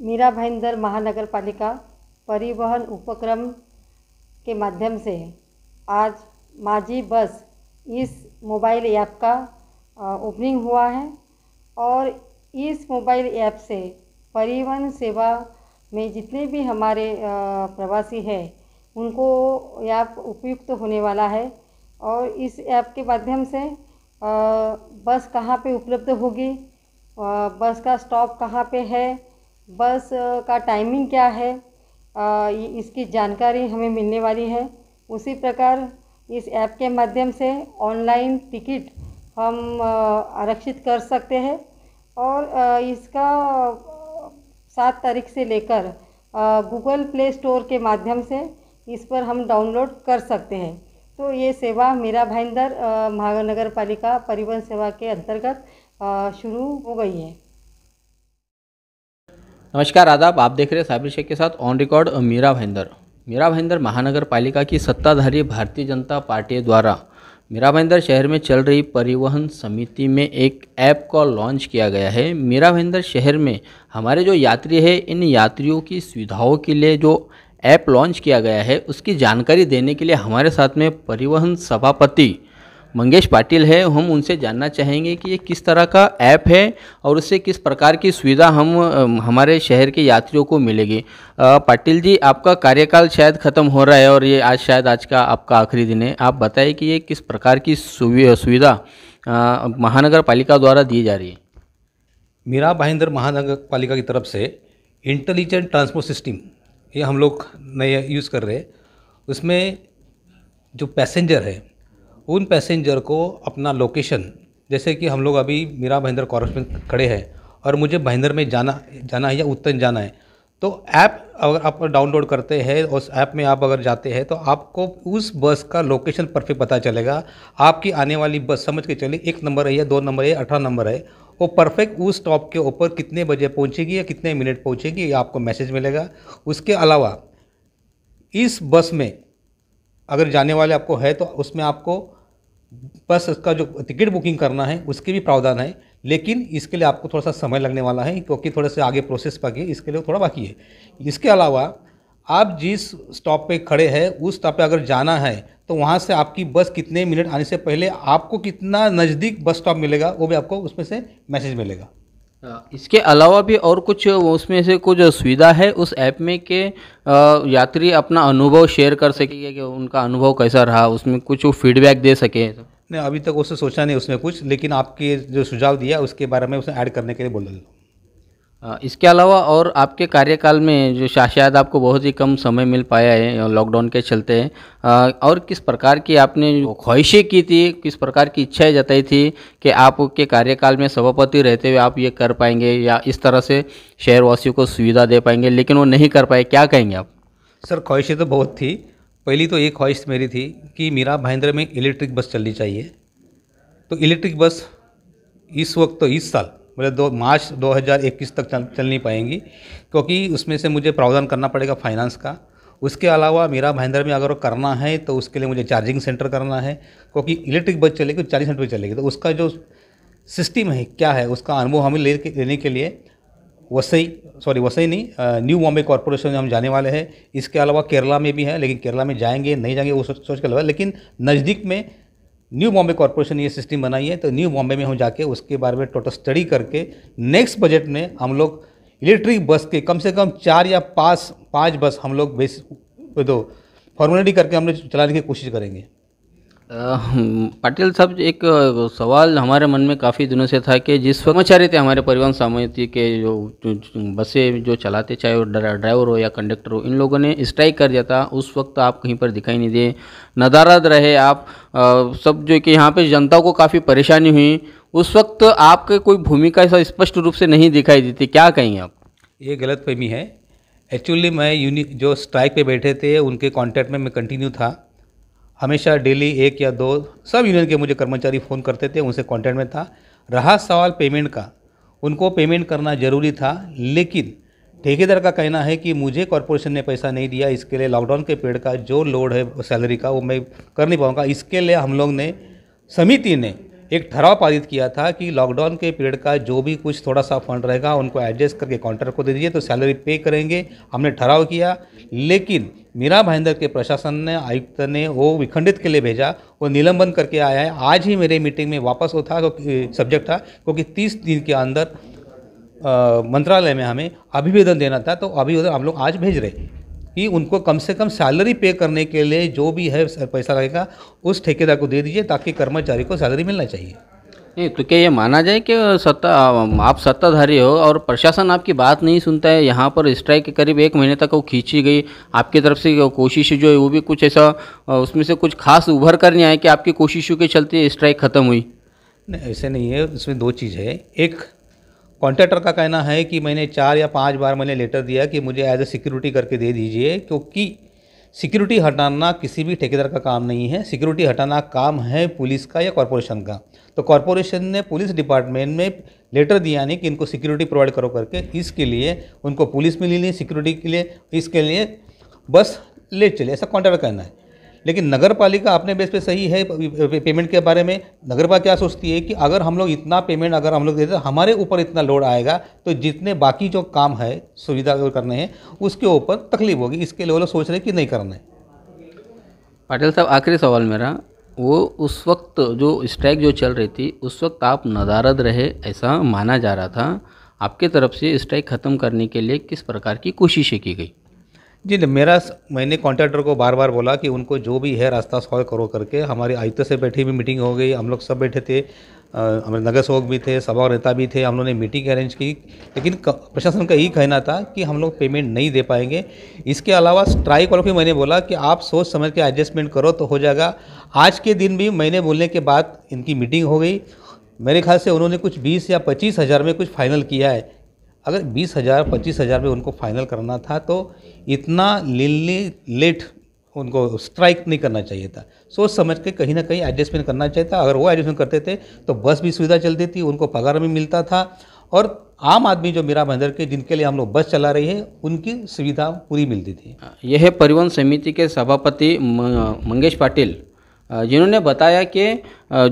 मीरा भाईंदर महानगर पालिका परिवहन उपक्रम के माध्यम से आज माझी बस इस मोबाइल ऐप का ओपनिंग हुआ है और इस मोबाइल ऐप से परिवहन सेवा में जितने भी हमारे प्रवासी हैं उनको ऐप उपयुक्त तो होने वाला है और इस ऐप के माध्यम से बस कहाँ पे उपलब्ध होगी बस का स्टॉप कहाँ पे है बस का टाइमिंग क्या है इसकी जानकारी हमें मिलने वाली है उसी प्रकार इस ऐप के माध्यम से ऑनलाइन टिकट हम आरक्षित कर सकते हैं और इसका सात तारीख से लेकर गूगल प्ले स्टोर के माध्यम से इस पर हम डाउनलोड कर सकते हैं तो ये सेवा मेरा भाईंदर महानगर पालिका परिवहन सेवा के अंतर्गत शुरू हो गई है नमस्कार आदाब आप देख रहे हैं साबिर शेख के साथ ऑन रिकॉर्ड मीरा भाईंदर मीरा भाईंदर महानगर पालिका की सत्ताधारी भारतीय जनता पार्टी द्वारा मीरा भाईंदर शहर में चल रही परिवहन समिति में एक ऐप का लॉन्च किया गया है मीरा भाईंदर शहर में हमारे जो यात्री है इन यात्रियों की सुविधाओं के लिए जो ऐप लॉन्च किया गया है उसकी जानकारी देने के लिए हमारे साथ में परिवहन सभापति मंगेश पाटिल है हम उनसे जानना चाहेंगे कि ये किस तरह का ऐप है और उससे किस प्रकार की सुविधा हम हमारे शहर के यात्रियों को मिलेगी पाटिल जी आपका कार्यकाल शायद ख़त्म हो रहा है और ये आज शायद आज का आपका आखिरी दिन है आप बताइए कि ये किस प्रकार की सुविधा महानगर पालिका द्वारा दी जा रही है मीरा भाईंदर महानगर पालिका की तरफ से इंटेलिजेंट ट्रांसपोर्ट सिस्टम ये हम लोग नए यूज़ कर रहे हैं उसमें जो पैसेंजर है उन पैसेंजर को अपना लोकेशन जैसे कि हम लोग अभी मीरा महेंद्र कॉरस में खड़े हैं और मुझे महेंद्र में जाना जाना है या उत्तन जाना है तो ऐप अगर आप डाउनलोड करते हैं उस ऐप में आप अगर जाते हैं तो आपको उस बस का लोकेशन परफेक्ट पता चलेगा आपकी आने वाली बस समझ के चलिए एक नंबर है या दो नंबर है या अठारह नंबर है वो परफेक्ट उस स्टॉप के ऊपर कितने बजे पहुंचेगी या कितने मिनट पहुंचेगी आपको मैसेज मिलेगा उसके अलावा इस बस में अगर जाने वाले आपको है तो उसमें आपको बस उसका जो टिकट बुकिंग करना है उसके भी प्रावधान है लेकिन इसके लिए आपको थोड़ा सा समय लगने वाला है क्योंकि थोड़े से आगे प्रोसेस पाकि इसके लिए थोड़ा बाकी है इसके अलावा आप जिस स्टॉप पे खड़े हैं उस स्टॉप पे अगर जाना है तो वहाँ से आपकी बस कितने मिनट आने से पहले आपको कितना नज़दीक बस स्टॉप मिलेगा वो भी आपको उसमें से मैसेज मिलेगा इसके अलावा भी और कुछ उसमें से कुछ सुविधा है उस ऐप में के यात्री अपना अनुभव शेयर कर सके कि उनका अनुभव कैसा रहा उसमें कुछ फीडबैक दे सके नहीं अभी तक उसने सोचा नहीं उसमें कुछ लेकिन आपके जो सुझाव दिया उसके बारे में उसने ऐड करने के लिए बोल दो इसके अलावा और आपके कार्यकाल में जो शायद आपको बहुत ही कम समय मिल पाया है लॉकडाउन के चलते और किस प्रकार की आपने ख्वाहिशें की थी किस प्रकार की इच्छाएं जताई थी कि आपके कार्यकाल में सभापति रहते हुए आप ये कर पाएंगे या इस तरह से शहरवासियों को सुविधा दे पाएंगे लेकिन वो नहीं कर पाए क्या कहेंगे आप सर ख्वाहिशें तो बहुत थी पहली तो ये ख्वाहिश मेरी थी कि मीरा भाईंद्र में इलेक्ट्रिक बस चलनी चाहिए तो इलेक्ट्रिक बस इस वक्त तो इस साल बोले दो मार्च 2021 तक चल, चल नहीं पाएंगी क्योंकि उसमें से मुझे प्रावधान करना पड़ेगा फाइनेंस का उसके अलावा मेरा महेंद्र में अगर करना है तो उसके लिए मुझे चार्जिंग सेंटर करना है क्योंकि इलेक्ट्रिक बस चलेगी तो सेंटर चलेगी तो उसका जो सिस्टम है क्या है उसका अनुभव हमें लेने के लिए वसई सॉरी वसई नहीं न्यू बॉम्बे कॉरपोरेशन में हम जाने वाले हैं इसके अलावा केरला में भी है लेकिन केरला में जाएंगे नहीं जाएंगे वो सोच सोच के लगा लेकिन नज़दीक में न्यू बॉम्बे कॉरपोरेशन ये सिस्टम बनाई है तो न्यू बॉम्बे में हम जाके उसके बारे में टोटल स्टडी करके नेक्स्ट बजट में हम लोग इलेक्ट्रिक बस के कम से कम चार या पाँच पाँच बस हम लोग बेस दो फॉर्मेलिटी करके हम लोग चलाने की कोशिश करेंगे पाटिल साहब एक सवाल हमारे मन में काफ़ी दिनों से था कि जिस कर्मचारी थे हमारे परिवहन समिति के जो, जो बसें जो चलाते चाहे वो ड्राइवर हो या कंडक्टर हो इन लोगों ने स्ट्राइक कर दिया था उस वक्त आप कहीं पर दिखाई नहीं दिए नदारद रहे आप आ, सब जो कि यहाँ पे जनता को काफ़ी परेशानी हुई उस वक्त आपके कोई भूमिका ऐसा स्पष्ट रूप से नहीं दिखाई देती क्या कहेंगे आप ये गलत फहमी है एक्चुअली मैं यूनि जो स्ट्राइक पर बैठे थे उनके कॉन्टैक्ट में मैं कंटिन्यू था हमेशा डेली एक या दो सब यूनियन के मुझे कर्मचारी फ़ोन करते थे उनसे कांटेक्ट में था रहा सवाल पेमेंट का उनको पेमेंट करना ज़रूरी था लेकिन ठेकेदार का कहना है कि मुझे कॉरपोरेशन ने पैसा नहीं दिया इसके लिए लॉकडाउन के पेड़ का जो लोड है सैलरी का वो मैं कर नहीं पाऊँगा इसके लिए हम लोग ने समिति ने एक ठराव पारित किया था कि लॉकडाउन के पीरियड का जो भी कुछ थोड़ा सा फंड रहेगा उनको एडजस्ट करके काउंटर को दे दीजिए तो सैलरी पे करेंगे हमने ठहराव किया लेकिन मीरा भाईंदर के प्रशासन ने आयुक्त ने वो विखंडित के लिए भेजा वो निलंबन करके आया है आज ही मेरे मीटिंग में वापस वो था सब्जेक्ट था क्योंकि तीस दिन के अंदर मंत्रालय में हमें अभिवेदन देना था तो अभिवेदन हम लोग आज भेज रहे हैं कि उनको कम से कम सैलरी पे करने के लिए जो भी है पैसा लगेगा उस ठेकेदार को दे दीजिए ताकि कर्मचारी को सैलरी मिलना चाहिए नहीं तो क्या ये माना जाए कि सत्ता आप सत्ताधारी हो और प्रशासन आपकी बात नहीं सुनता है यहाँ पर स्ट्राइक करीब एक महीने तक वो खींची गई आपकी तरफ से कोशिश जो है वो भी कुछ ऐसा उसमें से कुछ खास उभर कर नहीं आया कि आपकी कोशिशों के चलते स्ट्राइक खत्म हुई नहीं ऐसे नहीं है उसमें दो चीज़ है एक कॉन्ट्रैक्टर का कहना है कि मैंने चार या पाँच बार मैंने लेटर दिया कि मुझे एज ए सिक्योरिटी करके दे दीजिए क्योंकि सिक्योरिटी हटाना किसी भी ठेकेदार का काम नहीं है सिक्योरिटी हटाना काम है पुलिस का या कॉरपोरेशन का तो कॉरपोरेशन ने पुलिस डिपार्टमेंट में लेटर दिया नहीं कि इनको सिक्योरिटी प्रोवाइड करो करके इसके लिए उनको पुलिस मिली नहीं सिक्योरिटी के लिए इसके लिए बस लेट चले ऐसा कॉन्ट्रैक्टर कहना है लेकिन नगर पालिका अपने बेस पे सही है पेमेंट के बारे में नगर पालिका क्या सोचती है कि अगर हम लोग इतना पेमेंट अगर हम लोग देते हमारे ऊपर इतना लोड आएगा तो जितने बाकी जो काम है सुविधा करने हैं उसके ऊपर तकलीफ होगी इसके लिए वो लोग सोच रहे कि नहीं करना है पाटिल साहब आखिरी सवाल मेरा वो उस वक्त जो स्ट्राइक जो चल रही थी उस वक्त आप नदारद रहे ऐसा माना जा रहा था आपके तरफ से स्ट्राइक ख़त्म करने के लिए किस प्रकार की कोशिशें की गई जी नहीं मेरा मैंने कॉन्ट्रैक्टर को बार बार बोला कि उनको जो भी है रास्ता सॉल्व करो करके हमारी आयुक्त से बैठी भी मीटिंग हो गई हम लोग सब बैठे थे हमारे नगर सेवक भी थे सभा नेता भी थे हम लोगों ने मीटिंग अरेंज की लेकिन प्रशासन का यही कहना था कि हम लोग पेमेंट नहीं दे पाएंगे इसके अलावा स्ट्राइक वालों भी मैंने बोला कि आप सोच समझ के एडजस्टमेंट करो तो हो जाएगा आज के दिन भी मैंने बोलने के बाद इनकी मीटिंग हो गई मेरे ख्याल से उन्होंने कुछ बीस या पच्चीस हज़ार में कुछ फाइनल किया है अगर बीस हज़ार पच्चीस हज़ार में उनको फाइनल करना था तो इतना लिलनी लेट उनको स्ट्राइक नहीं करना चाहिए था सोच समझ के कहीं ना कहीं एडजस्टमेंट करना चाहिए था अगर वो एडजस्टमेंट करते थे तो बस भी सुविधा चलती थी उनको पगार भी मिलता था और आम आदमी जो मीरा महेंद्र के जिनके लिए हम लोग बस चला रहे हैं उनकी सुविधा पूरी मिलती थी हाँ, यह परिवहन समिति के सभापति मंगेश पाटिल जिन्होंने बताया कि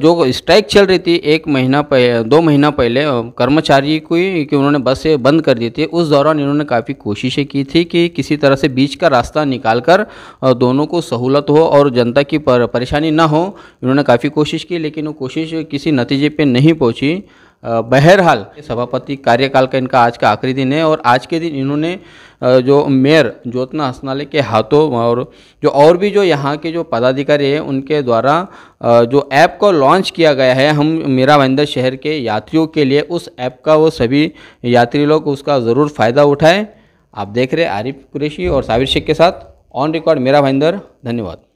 जो स्ट्राइक चल रही थी एक महीना पहले दो महीना पहले कर्मचारी को कि उन्होंने बसें बंद कर दी थी उस दौरान इन्होंने काफ़ी कोशिशें की थी कि किसी तरह से बीच का रास्ता निकाल कर दोनों को सहूलत हो और जनता की पर, परेशानी ना हो इन्होंने काफ़ी कोशिश की लेकिन वो कोशिश किसी नतीजे पर नहीं पहुँची बहरहाल सभापति कार्यकाल का इनका आज का आखिरी दिन है और आज के दिन इन्होंने जो मेयर ज्योत्ना हसनाले के हाथों और जो और भी जो यहाँ के जो पदाधिकारी हैं उनके द्वारा जो ऐप को लॉन्च किया गया है हम मेरा महिंदर शहर के यात्रियों के लिए उस ऐप का वो सभी यात्री लोग उसका ज़रूर फ़ायदा उठाएँ आप देख रहे आरिफ कुरेशी और साविर शेख के साथ ऑन रिकॉर्ड मेरा भाईंदर धन्यवाद